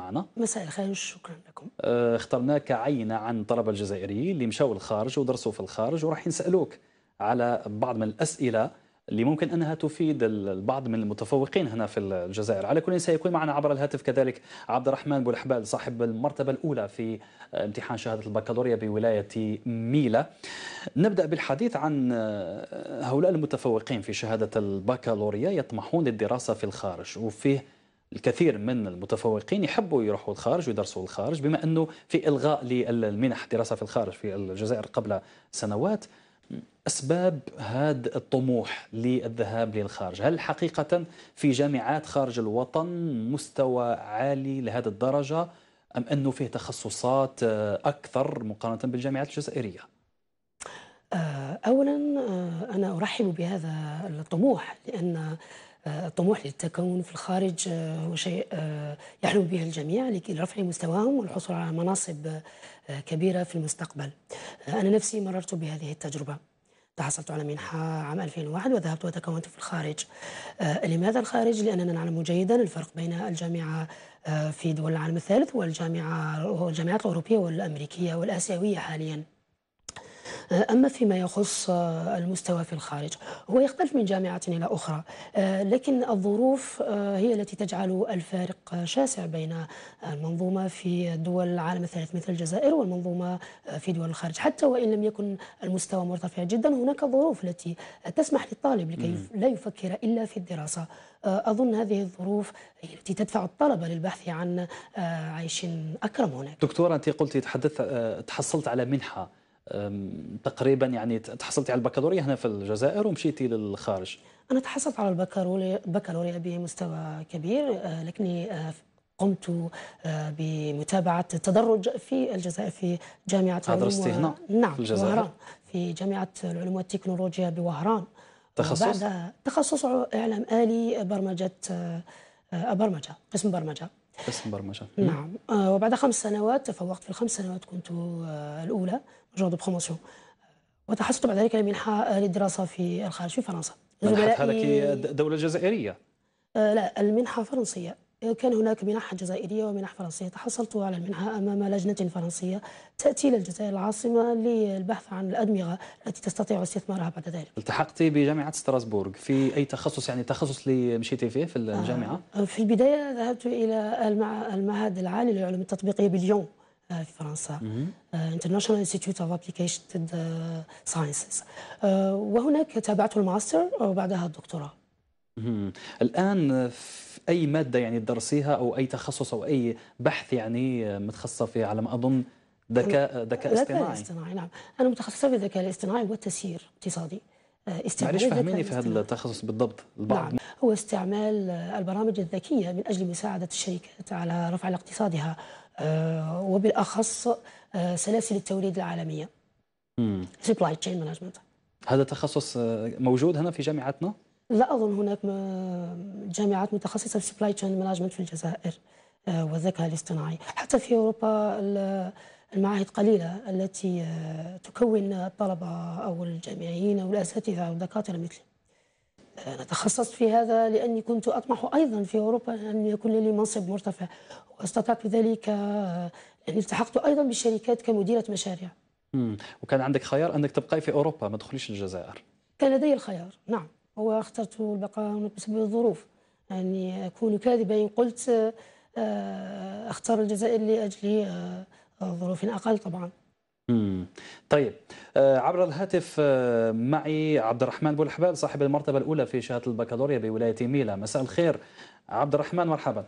معنا مساء الخير وشكرا لكم آه اخترناك عينة عن طلبة الجزائريين اللي مشاو الخارج ودرسوا في الخارج وراح نسألوك على بعض من الأسئلة اللي ممكن أنها تفيد البعض من المتفوقين هنا في الجزائر على كل سيكون معنا عبر الهاتف كذلك عبد الرحمن بولحبال صاحب المرتبة الأولى في امتحان شهادة البكالوريا بولاية ميلا نبدأ بالحديث عن أه، هؤلاء المتفوقين في شهادة البكالوريا يطمحون للدراسة في الخارج وفيه الكثير من المتفوقين يحبوا يروحوا الخارج ويدرسوا الخارج بما أنه في إلغاء للمنح الدراسه في الخارج في الجزائر قبل سنوات أسباب هذا الطموح للذهاب للخارج هل حقيقة في جامعات خارج الوطن مستوى عالي لهذه الدرجة أم أنه فيه تخصصات أكثر مقارنة بالجامعات الجزائرية؟ آه، أولا آه، أنا أرحب بهذا الطموح لأن الطموح آه، للتكون في الخارج هو شيء يحلم به الجميع لرفع مستواهم والحصول على مناصب كبيرة في المستقبل أنا نفسي مررت بهذه التجربة تحصلت على منحة عام 2001 وذهبت وتكونت في الخارج لماذا الخارج؟ لأننا نعلم جيدا الفرق بين الجامعة في دول العالم الثالث والجامعة والجامعات الأوروبية والأمريكية والآسيوية حاليا أما فيما يخص آه، المستوى في الخارج هو يختلف من جامعة إلى أخرى آه، لكن الظروف آه، هي التي تجعل الفارق شاسع بين المنظومة في دول العالم الثالث مثل الجزائر والمنظومة في دول الخارج حتى وإن لم يكن المستوى مرتفع جدا هناك ظروف التي تسمح للطالب لكي لا يفكر إلا في الدراسة أظن هذه الظروف التي تدفع الطلبة للبحث عن عيش أكرم هناك دكتورة أنت قلت تحدثت تحصلت على منحة تقريبا يعني تحصلتي على البكالوريا هنا في الجزائر ومشيتي للخارج انا تحصلت على البكالوريا بمستوى كبير آه، لكني آه، قمت آه، بمتابعة التدرج في الجزائر في جامعة درستي و... هنا نعم في الجزائر وهران في جامعة العلوم والتكنولوجيا بوهران تخصص بعد تخصص إعلام آلي برمجة برمجة قسم برمجة بس مبرمجة نعم آه، وبعد خمس سنوات تفوقت في الخمس سنوات كنت آه، الأولى دو بروموسيون وتحصلت بعد ذلك على منحة آه، للدراسة في الخارج في فرنسا منحة هذا دولة جزائرية لا المنحة فرنسية كان هناك منح جزائرية ومنح فرنسية تحصلت على المنحة أمام لجنة فرنسية تأتي إلى الجزائر العاصمة للبحث عن الأدمغة التي تستطيع استثمارها بعد ذلك التحقت بجامعة ستراسبورغ في أي تخصص يعني تخصص اللي مشيتي فيه في الجامعة؟ آه، آه، في البداية ذهبت إلى المعهد العالي للعلوم التطبيقية بليون آه، في فرنسا انترناشونال انستيتيوت of ابليكيشن ساينسز وهناك تابعت الماستر وبعدها الدكتوراه الآن في أي مادة يعني تدرسيها أو أي تخصص أو أي بحث يعني متخصصة فيه على ما أظن ذكاء ذكاء اصطناعي ذكاء اصطناعي نعم أنا متخصصة في الذكاء الاصطناعي والتسيير الاقتصادي آه، معلش فهميني في هذا التخصص بالضبط البعض نعم هو استعمال البرامج الذكية من أجل مساعدة الشركات على رفع اقتصادها آه، وبالأخص آه، سلاسل التوريد العالمية سبلاي تشين مانجمنت هذا تخصص موجود هنا في جامعتنا؟ لا اظن هناك جامعات متخصصه في سبلاي تشين مانجمنت في الجزائر آه، والذكاء الاصطناعي حتى في اوروبا المعاهد قليله التي آه، تكون الطلبه او الجامعيين او الاساتذه او الدكاتره مثلي آه، انا تخصصت في هذا لاني كنت اطمح ايضا في اوروبا ان يكون لي منصب مرتفع واستطعت بذلك يعني التحقت ايضا بالشركات كمديره مشاريع وكان عندك خيار انك تبقاي في اوروبا ما تدخليش الجزائر كان لدي الخيار نعم هو اخترت البقاء بسبب الظروف يعني أكون كاذبة إن قلت آه، أختار الجزائر لأجل آه، ظروف أقل طبعا مم. طيب آه، عبر الهاتف معي عبد الرحمن بولحبال صاحب المرتبة الأولى في شهادة البكالوريا بولاية ميلا مساء الخير عبد الرحمن مرحبا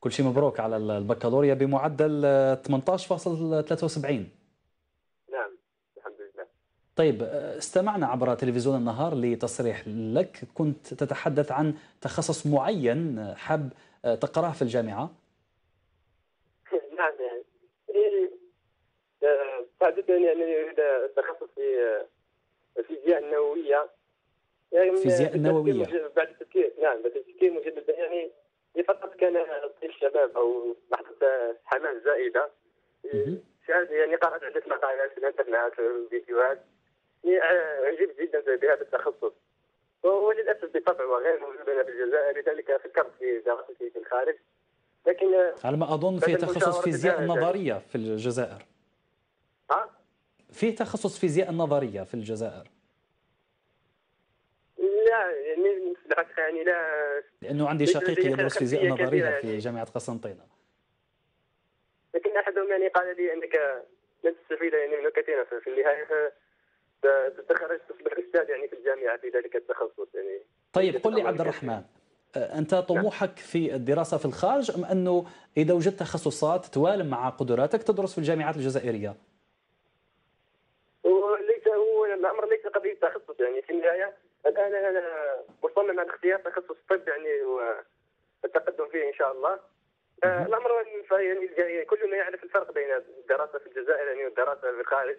كل شيء مبروك على البكالوريا بمعدل 18.73 طيب آه، استمعنا عبر تلفزيون النهار لتصريح لك كنت تتحدث عن تخصص معين حاب آه، تقراه في الجامعة نعم يعني قاعدة إيه، يعني تخصص في الفيزياء آه، النووية يعني الفيزياء النوويه بعد التفكير نعم بعد التفكير مجددا يعني فقط كان الشباب طيب أو لحظة حماس زائدة إيه، شاهد يعني قرأت عدة مقالات في الإنترنت وفيديوهات يعني، آه، عجبت جدا بهذا التخصص وللاسف بطبع وغير موجود هنا في الجزائر لذلك فكرت في دراستي في الخارج لكن آه، على ما اظن في تخصص فيزياء آه، النظريه في الجزائر ها؟ في تخصص فيزياء النظريه في الجزائر لا يعني بالحقيقه يعني لا لانه عندي شقيقي يدرس فيزياء نظريه في جامعه قسنطينه لكن احدهم يعني قال لي انك لن تستفيد يعني منه كثيرا في النهايه تدخل تصبح استاذ يعني في الجامعه في ذلك التخصص يعني طيب قل لي عبد الرحمن انت نعم. طموحك في الدراسه في الخارج ام انه اذا وجدت تخصصات توالم مع قدراتك تدرس في الجامعات الجزائريه؟ وليس هو الامر ليس قضيه تخصص يعني في النهايه الان انا مصمم على اختيار تخصص الطب يعني والتقدم فيه ان شاء الله الامر يعني كلنا يعرف الفرق بين الدراسه في الجزائر يعني والدراسه في الخارج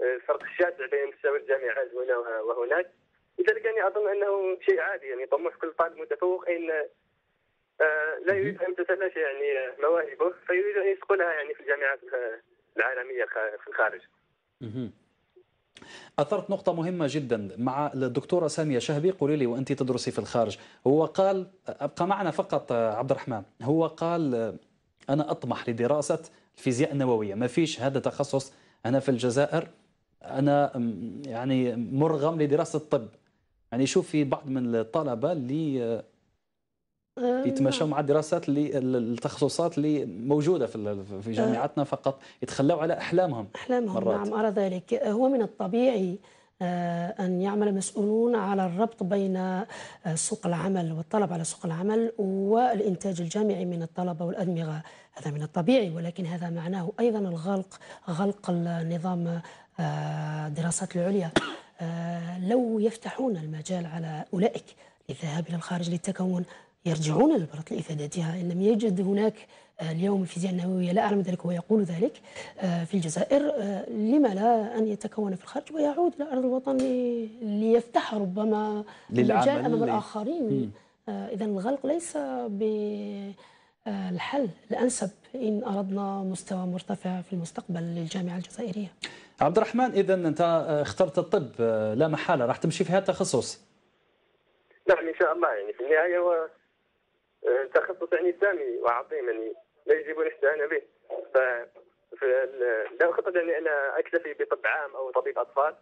الفرق الشاسع بين مستوى الجامعات هنا وهناك لذلك يعني اظن انه شيء عادي يعني طموح كل طالب متفوق ان آه، لا يريد ان تتلاشى يعني مواهبه فيريد ان يسقلها يعني في الجامعات العالميه في الخارج. أثرت نقطة مهمة جدا مع الدكتورة سامية شهبي قولي لي وأنت تدرسي في الخارج هو قال أبقى معنا فقط آه، عبد الرحمن هو قال آه، أنا أطمح لدراسة الفيزياء النووية ما فيش هذا تخصص أنا في الجزائر انا يعني مرغم لدراسه الطب يعني شوف في بعض من الطلبه اللي آه، يتمشوا مع الدراسات اللي التخصصات اللي موجوده في في جامعاتنا آه. فقط يتخلوا على احلامهم احلامهم مرات. نعم ارى ذلك هو من الطبيعي آه، أن يعمل مسؤولون على الربط بين سوق العمل والطلب على سوق العمل والإنتاج الجامعي من الطلبة والأدمغة هذا من الطبيعي ولكن هذا معناه أيضا الغلق غلق النظام الدراسات آه، العليا آه، لو يفتحون المجال على أولئك للذهاب إلى الخارج للتكون يرجعون للبرط لإفادتها إن لم يجد هناك آه، اليوم الفيزياء النووية لا أعلم ذلك ويقول ذلك في الجزائر لما لا أن يتكون في الخارج ويعود إلى أرض الوطن ليفتح ربما مجال أمام الآخرين إذا الغلق ليس ب آه، الحل الانسب ان اردنا مستوى مرتفع في المستقبل للجامعه الجزائريه. عبد الرحمن اذا انت آه، اخترت الطب آه، لا محاله راح تمشي في هذا التخصص. نعم ان شاء الله يعني في النهايه هو تخصص يعني سامي وعظيم يعني لا يجب الاستهانه به. ف لا اخطط يعني انا اكتفي بطب عام او طبيب اطفال.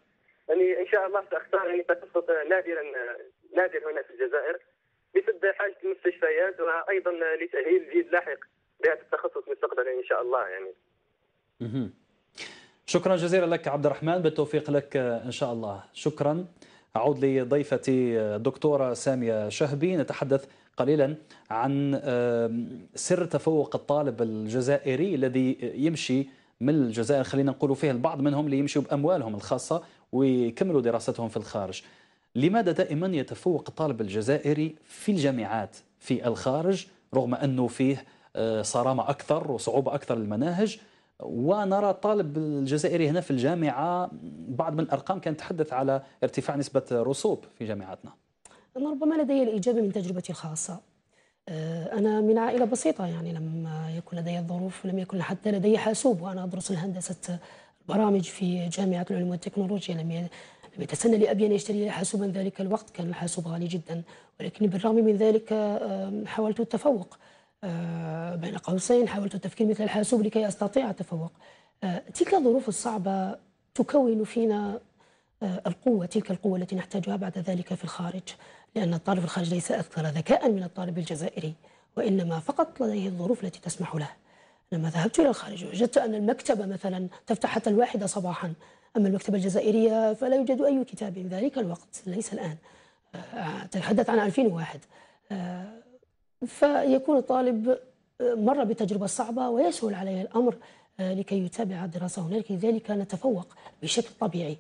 يعني ان شاء الله ساختار يعني تخصص نادرا نادر هنا في الجزائر بسد حاجه المستشفيات وايضا لتاهيل جيل لاحق بهذا التخصص مستقبلا ان شاء الله يعني. شكرا جزيلا لك عبد الرحمن بالتوفيق لك ان شاء الله شكرا اعود لضيفتي الدكتوره ساميه شهبي نتحدث قليلا عن سر تفوق الطالب الجزائري الذي يمشي من الجزائر خلينا نقولوا فيه البعض منهم اللي يمشوا باموالهم الخاصه ويكملوا دراستهم في الخارج لماذا دائما يتفوق الطالب الجزائري في الجامعات في الخارج رغم أنه فيه آه، صرامة أكثر وصعوبة أكثر للمناهج ونرى الطالب الجزائري هنا في الجامعة بعض من الأرقام كانت تحدث على ارتفاع نسبة رسوب في جامعاتنا أنا ربما لدي الإجابة من تجربتي الخاصة آه، أنا من عائلة بسيطة يعني لم يكن لدي الظروف لم يكن حتى لدي حاسوب وأنا أدرس هندسة برامج في جامعة العلوم والتكنولوجيا لم يتسنى لأبي أن يشتري حاسوبا ذلك الوقت كان الحاسوب غالي جدا ولكن بالرغم من ذلك حاولت التفوق آه، بين قوسين حاولت التفكير مثل الحاسوب لكي أستطيع التفوق آه، تلك الظروف الصعبة تكون فينا آه، القوة تلك القوة التي نحتاجها بعد ذلك في الخارج لأن الطالب الخارج ليس أكثر ذكاء من الطالب الجزائري وإنما فقط لديه الظروف التي تسمح له لما ذهبت إلى الخارج وجدت أن المكتبة مثلا تفتح حتى الواحدة صباحا أما المكتبة الجزائرية فلا يوجد أي كتاب من ذلك الوقت ليس الآن آه، تتحدث عن 2001 آه، فيكون الطالب آه، مر بتجربة صعبة ويسهل عليه الأمر لكي يتابع الدراسة هناك لذلك نتفوق بشكل طبيعي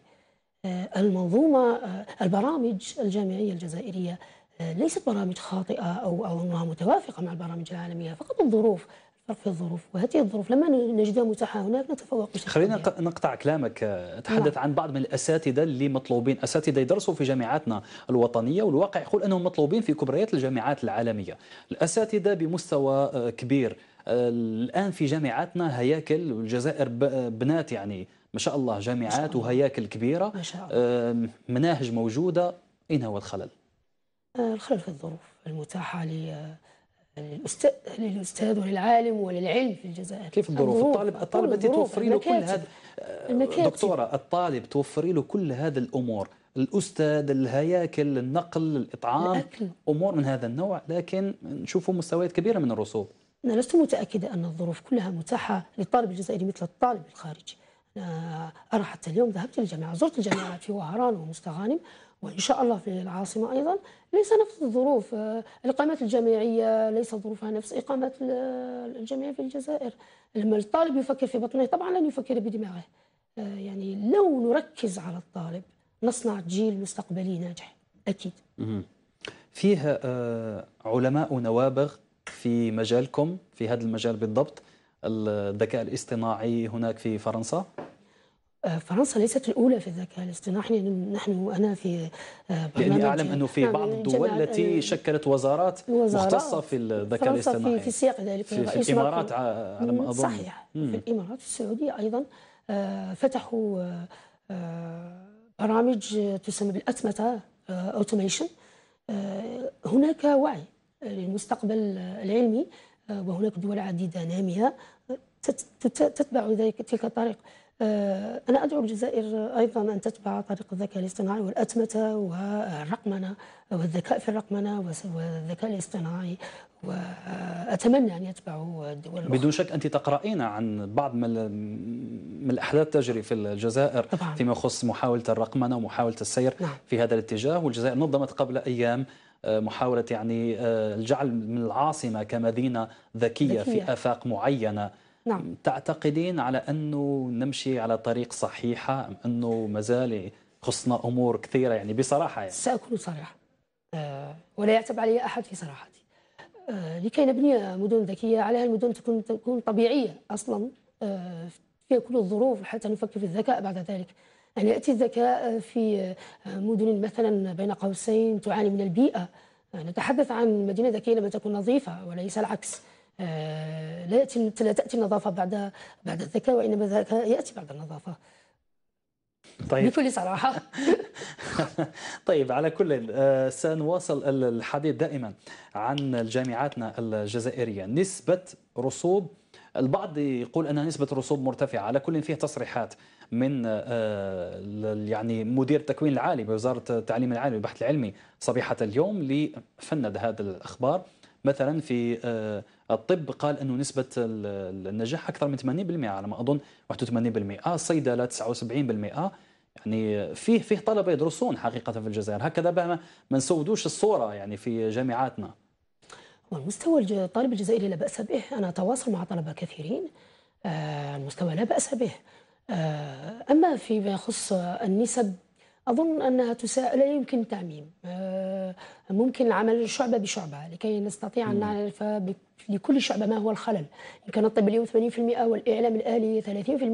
المنظومة البرامج الجامعية الجزائرية ليست برامج خاطئة أو أو أنها متوافقة مع البرامج العالمية فقط الظروف تأثر في الظروف وهذه الظروف لما نجدها متاحة هناك نتفوق بشكل خلينا نقطع كلامك آه، تحدث نعم. عن بعض من الأساتذة اللي مطلوبين أساتذة يدرسوا في جامعاتنا الوطنية والواقع يقول أنهم مطلوبين في كبريات الجامعات العالمية الأساتذة بمستوى آه، كبير آه، الآن في جامعاتنا هياكل والجزائر بنات يعني ما شاء الله جامعات وهياكل كبيرة ما شاء الله. مناهج موجودة أين هو الخلل؟ الخلل في الظروف المتاحة لي للاستاذ للاستاذ وللعالم وللعلم في الجزائر كيف الظروف الطالب الطالب انت توفري له كل هذا دكتوره الطالب توفري له كل هذه الامور الاستاذ الهياكل النقل الاطعام الأكل. امور من هذا النوع لكن نشوفوا مستويات كبيره من الرسوب انا لست متاكده ان الظروف كلها متاحه للطالب الجزائري مثل الطالب الخارجي انا ارى حتى اليوم ذهبت للجامعه زرت الجامعات في وهران ومستغانم وإن شاء الله في العاصمة أيضا ليس نفس الظروف آه، الإقامات الجامعية ليس ظروفها نفس اقامات آه، الجامعية في الجزائر لما الطالب يفكر في بطنه طبعا لن يفكر بدماغه آه، يعني لو نركز على الطالب نصنع جيل مستقبلي ناجح أكيد فيه علماء نوابغ في مجالكم في هذا المجال بالضبط الذكاء الاصطناعي هناك في فرنسا آه، فرنسا ليست الأولى في الذكاء الاصطناعي يعني نحن أنا في يعني أعلم أنه في نعم، بعض الدول التي آه، شكلت وزارات, وزارات مختصة في الذكاء الاصطناعي في, في سياق ذلك في, في الإمارات على ما أظن صحيح مم. في الإمارات في السعودية أيضا فتحوا برامج تسمى بالأتمتة أوتوميشن هناك وعي للمستقبل العلمي وهناك دول عديدة نامية تتبع ذلك تلك الطريقة آه، أنا أدعو الجزائر أيضا أن تتبع طريق الذكاء الاصطناعي والأتمتة والرقمنة والذكاء في الرقمنة والذكاء الاصطناعي وأتمنى أن يتبعوا الدول الأخرى بدون شك أنت تقرأين عن بعض من الأحداث تجري في الجزائر طبعا. فيما يخص محاولة الرقمنة ومحاولة السير نعم. في هذا الاتجاه والجزائر نظمت قبل أيام آه، محاولة يعني آه، الجعل من العاصمة كمدينة ذكية, ذكية. في آفاق معينة نعم تعتقدين على أنه نمشي على طريق صحيحة أم أنه مازال خصنا أمور كثيرة يعني بصراحة يعني. سأكون صريحة آه، ولا يعتب علي أحد في صراحتي آه، لكي نبني مدن ذكية عليها المدن تكون تكون طبيعية أصلا في فيها كل الظروف حتى نفكر في الذكاء بعد ذلك يعني يأتي الذكاء في مدن مثلا بين قوسين تعاني من البيئة آه، نتحدث عن مدينة ذكية لما تكون نظيفة وليس العكس لا يأتي لا تأتي النظافة بعد بعد الذكاء وإنما ذلك يأتي بعد النظافة طيب بكل صراحة طيب على كل آه، سنواصل الحديث دائما عن جامعاتنا الجزائرية نسبة رسوب البعض يقول أنها نسبة رسوب مرتفعة على كل فيه تصريحات من آه، يعني مدير التكوين العالي بوزارة التعليم العالي والبحث العلمي صبيحة اليوم لفند هذا الأخبار مثلا في آه، الطب قال انه نسبه النجاح اكثر من 80% على ما اظن 81% الصيدله 79% يعني فيه فيه طلبه يدرسون حقيقه في الجزائر هكذا ما ما نسودوش الصوره يعني في جامعاتنا والمستوى الطالب الجزائري لا باس به انا اتواصل مع طلبه كثيرين آه، المستوى لا باس به آه، اما فيما يخص النسب أظن أنها تسا... لا يمكن تعميم آه، ممكن العمل شعبة بشعبة لكي نستطيع أن نعرف لكل شعبة ما هو الخلل إن كان الطب اليوم 80% والإعلام الآلي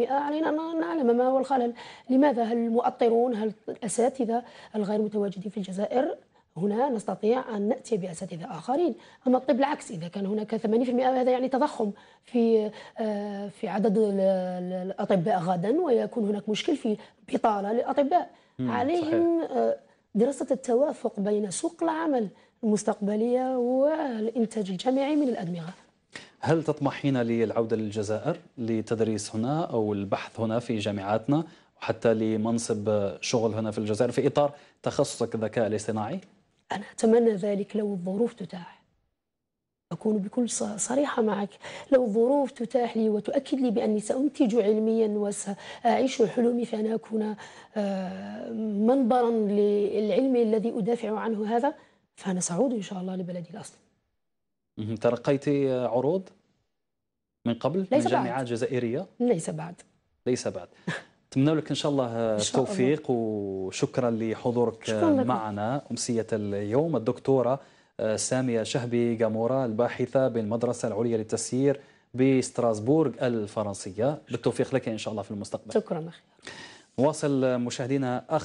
30% علينا أن نعلم ما هو الخلل لماذا هل المؤطرون هل الأساتذة الغير متواجدين في الجزائر هنا نستطيع أن نأتي بأساتذة آخرين أما الطب العكس إذا كان هناك 80% هذا يعني تضخم في آه، في عدد الأطباء غدا ويكون هناك مشكل في بطالة للأطباء عليهم صحيح. آه، دراسة التوافق بين سوق العمل المستقبلية والإنتاج الجامعي من الأدمغة هل تطمحين للعودة للجزائر لتدريس هنا أو البحث هنا في جامعاتنا وحتى لمنصب شغل هنا في الجزائر في إطار تخصصك الذكاء الاصطناعي؟ أنا أتمنى ذلك لو الظروف تتاح أكون بكل صريحة معك لو الظروف تتاح لي وتؤكد لي بأني سأنتج علميا وسأعيش حلمي فأنا أكون آه، منبرا للعلم الذي أدافع عنه هذا فأنا سأعود إن شاء الله لبلدي الأصل ترقيت عروض من قبل ليس من جامعات بعد. جزائرية؟ ليس بعد ليس بعد نتمنى لك ان شاء الله التوفيق وشكرا لحضورك شكرا معنا امسيه اليوم الدكتوره سامية شهبي جامورا الباحثة بالمدرسة العليا للتسيير بستراسبورغ الفرنسية بالتوفيق لك إن شاء الله في المستقبل شكرا أخي واصل مشاهدينا أخ